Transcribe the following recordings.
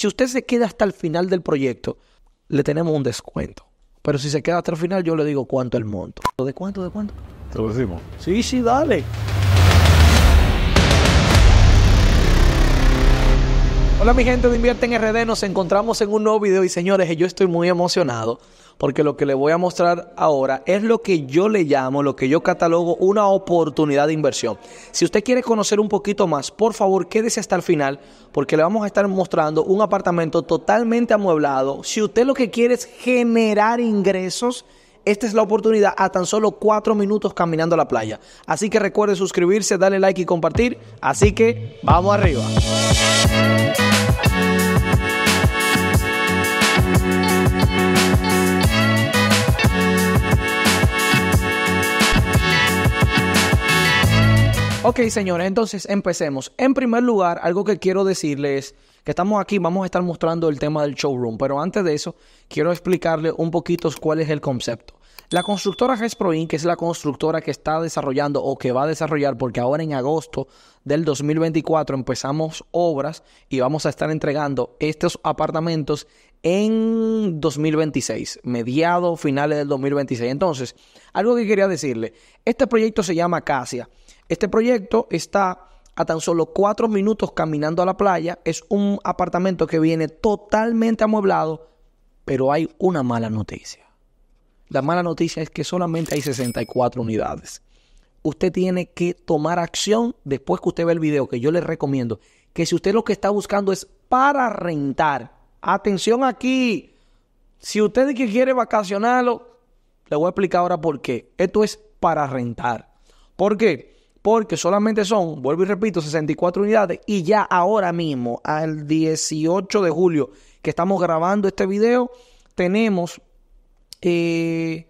Si usted se queda hasta el final del proyecto, le tenemos un descuento. Pero si se queda hasta el final, yo le digo cuánto el monto. ¿De cuánto? ¿De cuánto? Te lo decimos. Sí, sí, dale. Hola mi gente de Invierte en RD, nos encontramos en un nuevo video y señores, yo estoy muy emocionado porque lo que le voy a mostrar ahora es lo que yo le llamo, lo que yo catalogo una oportunidad de inversión. Si usted quiere conocer un poquito más, por favor quédese hasta el final, porque le vamos a estar mostrando un apartamento totalmente amueblado. Si usted lo que quiere es generar ingresos, esta es la oportunidad a tan solo cuatro minutos caminando a la playa. Así que recuerde suscribirse, darle like y compartir. Así que vamos arriba. Ok, señores, entonces empecemos. En primer lugar, algo que quiero decirles que estamos aquí, vamos a estar mostrando el tema del showroom, pero antes de eso, quiero explicarle un poquito cuál es el concepto. La constructora Gesproin, que es la constructora que está desarrollando o que va a desarrollar, porque ahora en agosto del 2024 empezamos obras y vamos a estar entregando estos apartamentos en 2026, mediados, finales del 2026. Entonces, algo que quería decirle, este proyecto se llama Casia. Este proyecto está a tan solo cuatro minutos caminando a la playa. Es un apartamento que viene totalmente amueblado, pero hay una mala noticia. La mala noticia es que solamente hay 64 unidades. Usted tiene que tomar acción después que usted ve el video, que yo le recomiendo. Que si usted lo que está buscando es para rentar, atención aquí. Si usted que quiere vacacionarlo, le voy a explicar ahora por qué. Esto es para rentar. ¿Por qué? porque solamente son, vuelvo y repito, 64 unidades y ya ahora mismo, al 18 de julio que estamos grabando este video, tenemos 15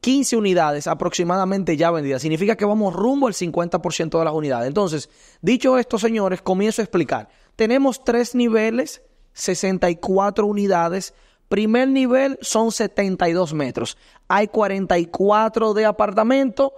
eh, unidades aproximadamente ya vendidas. Significa que vamos rumbo al 50% de las unidades. Entonces, dicho esto, señores, comienzo a explicar. Tenemos tres niveles, 64 unidades. Primer nivel son 72 metros. Hay 44 de apartamento.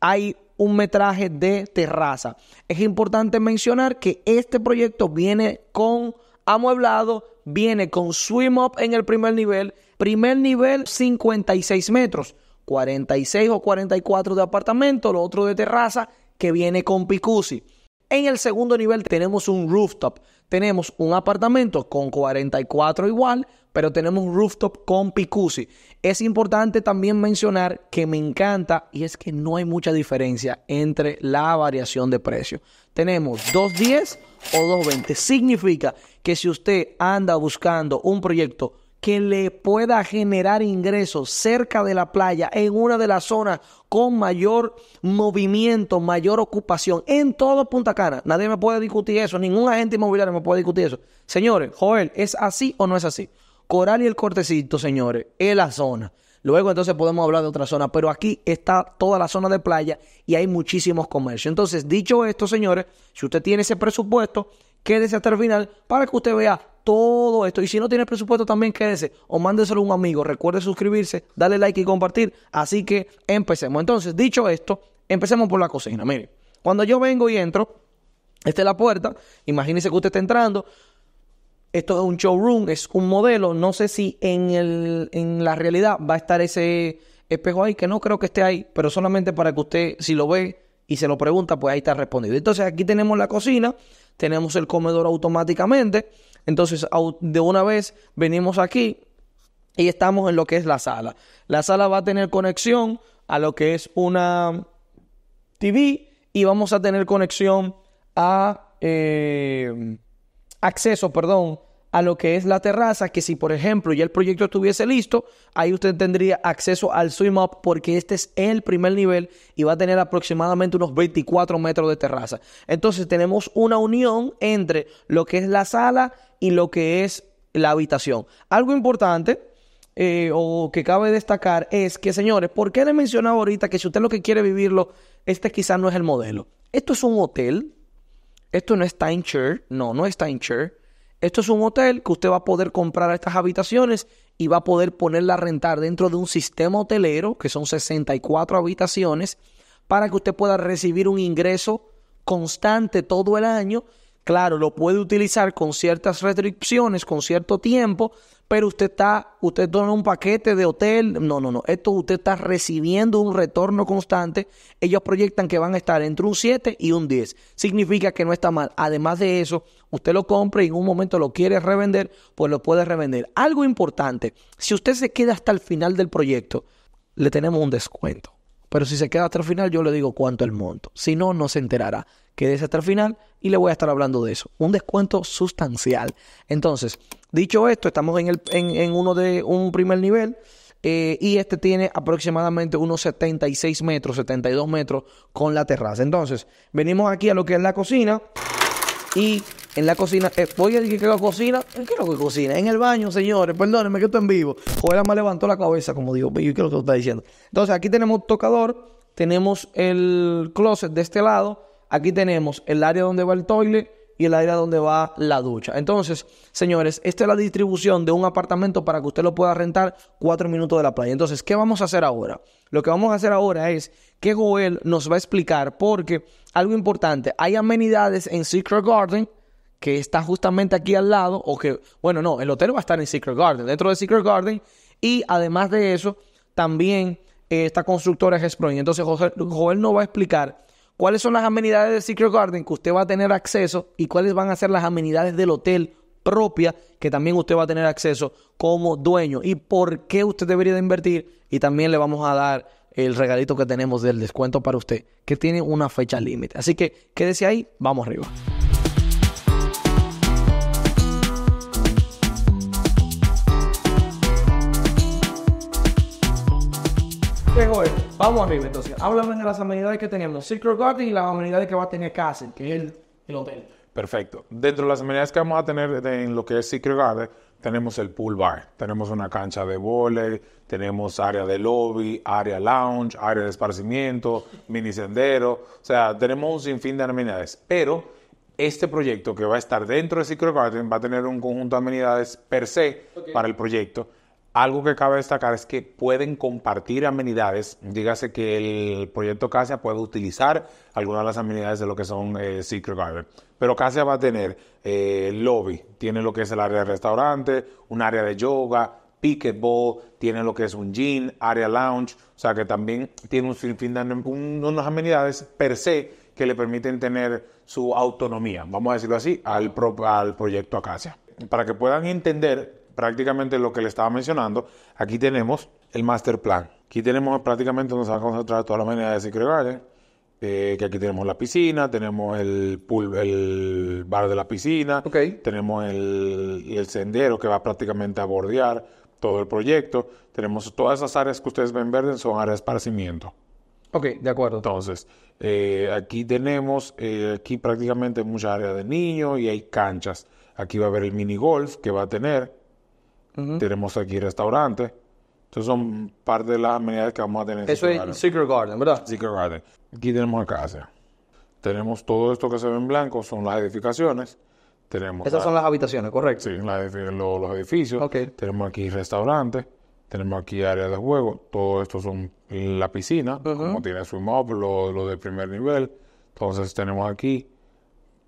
Hay un metraje de terraza. Es importante mencionar que este proyecto viene con amueblado, viene con swim up en el primer nivel, primer nivel 56 metros, 46 o 44 de apartamento, lo otro de terraza que viene con picusi. En el segundo nivel tenemos un rooftop tenemos un apartamento con 44 igual, pero tenemos un rooftop con Picusi. Es importante también mencionar que me encanta y es que no hay mucha diferencia entre la variación de precio. Tenemos 210 o 220. Significa que si usted anda buscando un proyecto que le pueda generar ingresos cerca de la playa, en una de las zonas con mayor movimiento, mayor ocupación, en todo Punta Cana. Nadie me puede discutir eso, ningún agente inmobiliario me puede discutir eso. Señores, Joel, ¿es así o no es así? Coral y el cortecito, señores, es la zona. Luego entonces podemos hablar de otra zona, pero aquí está toda la zona de playa y hay muchísimos comercios. Entonces, dicho esto, señores, si usted tiene ese presupuesto, quédese hasta el final para que usted vea todo esto. Y si no tiene presupuesto, también quédese o mándeselo a un amigo. Recuerde suscribirse, darle like y compartir. Así que empecemos. Entonces, dicho esto, empecemos por la cocina. Mire, cuando yo vengo y entro, esta es la puerta. Imagínese que usted está entrando. Esto es un showroom, es un modelo. No sé si en, el, en la realidad va a estar ese espejo ahí, que no creo que esté ahí, pero solamente para que usted, si lo ve, y se lo pregunta, pues ahí está respondido. Entonces aquí tenemos la cocina, tenemos el comedor automáticamente. Entonces de una vez venimos aquí y estamos en lo que es la sala. La sala va a tener conexión a lo que es una TV y vamos a tener conexión a eh, acceso, perdón, a lo que es la terraza, que si por ejemplo ya el proyecto estuviese listo, ahí usted tendría acceso al swim up porque este es el primer nivel y va a tener aproximadamente unos 24 metros de terraza. Entonces tenemos una unión entre lo que es la sala y lo que es la habitación. Algo importante eh, o que cabe destacar es que, señores, ¿por qué le mencionaba ahorita que si usted lo que quiere vivirlo, este quizás no es el modelo? Esto es un hotel, esto no es timeshare, no, no es timeshare. Esto es un hotel que usted va a poder comprar estas habitaciones y va a poder ponerla a rentar dentro de un sistema hotelero, que son 64 habitaciones, para que usted pueda recibir un ingreso constante todo el año Claro, lo puede utilizar con ciertas restricciones, con cierto tiempo, pero usted está, usted dona un paquete de hotel. No, no, no. Esto usted está recibiendo un retorno constante. Ellos proyectan que van a estar entre un 7 y un 10. Significa que no está mal. Además de eso, usted lo compra y en un momento lo quiere revender, pues lo puede revender. Algo importante, si usted se queda hasta el final del proyecto, le tenemos un descuento. Pero si se queda hasta el final, yo le digo cuánto el monto. Si no, no se enterará. Quédese hasta el final y le voy a estar hablando de eso. Un descuento sustancial. Entonces, dicho esto, estamos en, el, en, uno de un primer nivel. Eh, y este tiene aproximadamente unos 76 metros, 72 metros con la terraza. Entonces, venimos aquí a lo que es la cocina y en la cocina. Eh, voy a decir que la cocina. ¿Qué es lo que cocina? En el baño, señores. Perdónenme que estoy en vivo. Joel me levantó la cabeza, como digo. ¿Qué es lo que está diciendo? Entonces, aquí tenemos tocador. Tenemos el closet de este lado. Aquí tenemos el área donde va el toilet y el área donde va la ducha. Entonces, señores, esta es la distribución de un apartamento para que usted lo pueda rentar cuatro minutos de la playa. Entonces, ¿qué vamos a hacer ahora? Lo que vamos a hacer ahora es que Joel nos va a explicar, porque algo importante, hay amenidades en Secret Garden que está justamente aquí al lado, o que, bueno, no, el hotel va a estar en Secret Garden, dentro de Secret Garden, y además de eso, también eh, esta constructora es Spring. Entonces, Joel, Joel nos va a explicar cuáles son las amenidades de Secret Garden que usted va a tener acceso y cuáles van a ser las amenidades del hotel propia que también usted va a tener acceso como dueño y por qué usted debería de invertir y también le vamos a dar el regalito que tenemos del descuento para usted que tiene una fecha límite. Así que quédese ahí, vamos arriba. Vamos arriba entonces. Háblame de las amenidades que tenemos, Secret Garden y las amenidades que va a tener Castle, que es el, hotel. Perfecto. Dentro de las amenidades que vamos a tener en lo que es Secret Garden, tenemos el pool bar, tenemos una cancha de vóley, tenemos área de lobby, área lounge, área de esparcimiento, mini sendero, o sea, tenemos un sinfín de amenidades, pero este proyecto que va a estar dentro de Secret Garden va a tener un conjunto de amenidades per se para el proyecto algo que cabe destacar es que pueden compartir amenidades. Dígase que el proyecto Casia puede utilizar algunas de las amenidades de lo que son eh, Secret Garden. Pero Casia va a tener eh, lobby, tiene lo que es el área de restaurante, un área de yoga, pickleball, tiene lo que es un gym, área lounge. O sea que también tiene un sinfín de unas amenidades per se que le permiten tener su autonomía, vamos a decirlo así, al, al proyecto Acacia. Para que puedan entender prácticamente lo que le estaba mencionando, aquí tenemos el master plan. Aquí tenemos prácticamente donde se van a concentrar todas las maneras de Secret eh, que aquí tenemos la piscina, tenemos el, bar de la piscina, tenemos el, sendero que va prácticamente a bordear todo el proyecto, tenemos todas esas áreas que ustedes ven verdes son áreas de esparcimiento. Ok, de acuerdo. Entonces, eh, aquí tenemos, eh, aquí prácticamente muchas áreas de niños y hay canchas. Aquí va a haber el mini golf que va a tener, tenemos aquí restaurantes. Entonces son parte de las amenidades que vamos a tener. Eso este es Secret Garden, ¿verdad? Secret Garden. Aquí tenemos la casa. Tenemos todo esto que se ve en blanco, son las edificaciones. Tenemos Esas son las habitaciones, correcto. Sí, los, edificios. Okay. Tenemos aquí restaurantes, tenemos aquí áreas de juego. Todo esto son la piscina, como tiene su up, lo, lo de primer nivel. Entonces tenemos aquí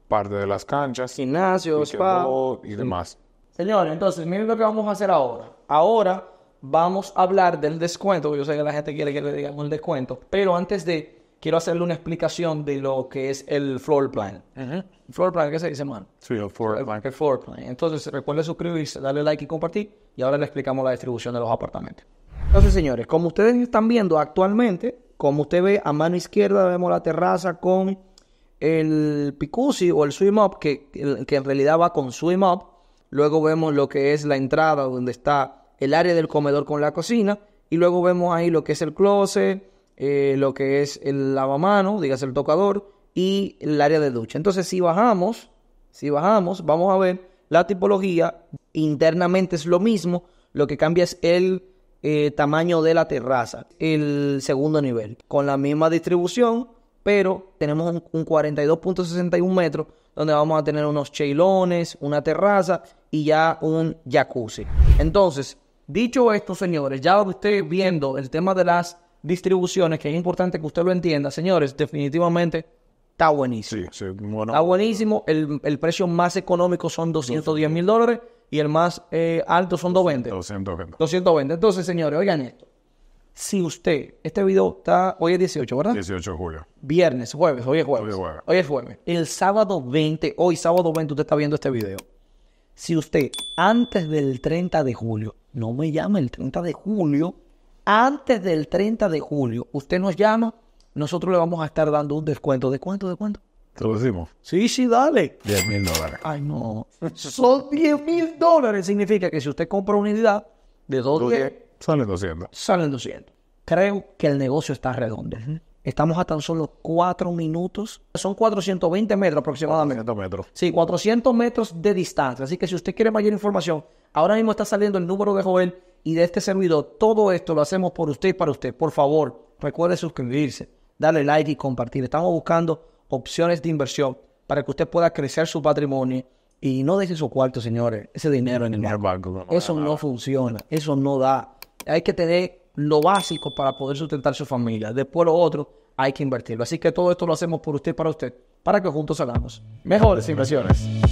parte de las canchas, gimnasio, spa y demás. Señores, entonces, miren lo que vamos a hacer ahora. Ahora vamos a hablar del descuento. Yo sé que la gente quiere que le digamos el descuento, pero antes de, quiero hacerle una explicación de lo que es el floor plan. Floor plan, ¿qué se dice, man? Sí, el floor plan. Entonces, recuerden suscribirse, darle like y compartir. Y ahora le explicamos la distribución de los apartamentos. Entonces, señores, como ustedes están viendo actualmente, como usted ve a mano izquierda, vemos la terraza con el Picucci o el Swim Up, que, que en realidad va con Swim Up Luego vemos lo que es la entrada donde está el área del comedor con la cocina. Y luego vemos ahí lo que es el closet, eh, lo que es el lavamano, digas el tocador, y el área de ducha. Entonces, si bajamos, si bajamos, vamos a ver la tipología. Internamente es lo mismo, lo que cambia es el eh, tamaño de la terraza, el segundo nivel, con la misma distribución pero tenemos un, 42.61 metros donde vamos a tener unos cheilones, una terraza y ya un jacuzzi. Entonces, dicho esto, señores, ya usted viendo el tema de las distribuciones, que es importante que usted lo entienda, señores, definitivamente está buenísimo. Sí, sí, Está buenísimo. El, precio más económico son 210 mil dólares y el más eh, alto son 220. 220. 220. Entonces, señores, oigan esto si usted, este video está, hoy es 18, ¿verdad? 18 de julio. Viernes, jueves, hoy es jueves. Hoy es jueves. Hoy es jueves. El sábado 20, hoy sábado 20 usted está viendo este video. Si usted antes del 30 de julio, no me llama el 30 de julio, antes del 30 de julio, usted nos llama, nosotros le vamos a estar dando un descuento. ¿De cuánto? ¿De cuánto? ¿Te lo decimos? Sí, sí, dale. 10 mil dólares. Ay, no. Son 10 mil dólares. Significa que si usted compra una unidad de dos. 10, Salen 200. Salen 200. Creo que el negocio está redondo. Estamos a tan solo 4 minutos. Son 420 metros aproximadamente. 400 metros. Sí, 400 metros de distancia. Así que si usted quiere mayor información, ahora mismo está saliendo el número de Joel y de este servidor. Todo esto lo hacemos por usted y para usted. Por favor, recuerde suscribirse, darle like y compartir. Estamos buscando opciones de inversión para que usted pueda crecer su patrimonio y no deje su cuarto, señores, ese dinero en el banco. eso no funciona, eso no da hay que tener lo básico para poder sustentar su familia. Después lo otro hay que invertirlo. Así que todo esto lo hacemos por usted, para usted, para que juntos hagamos mejores inversiones.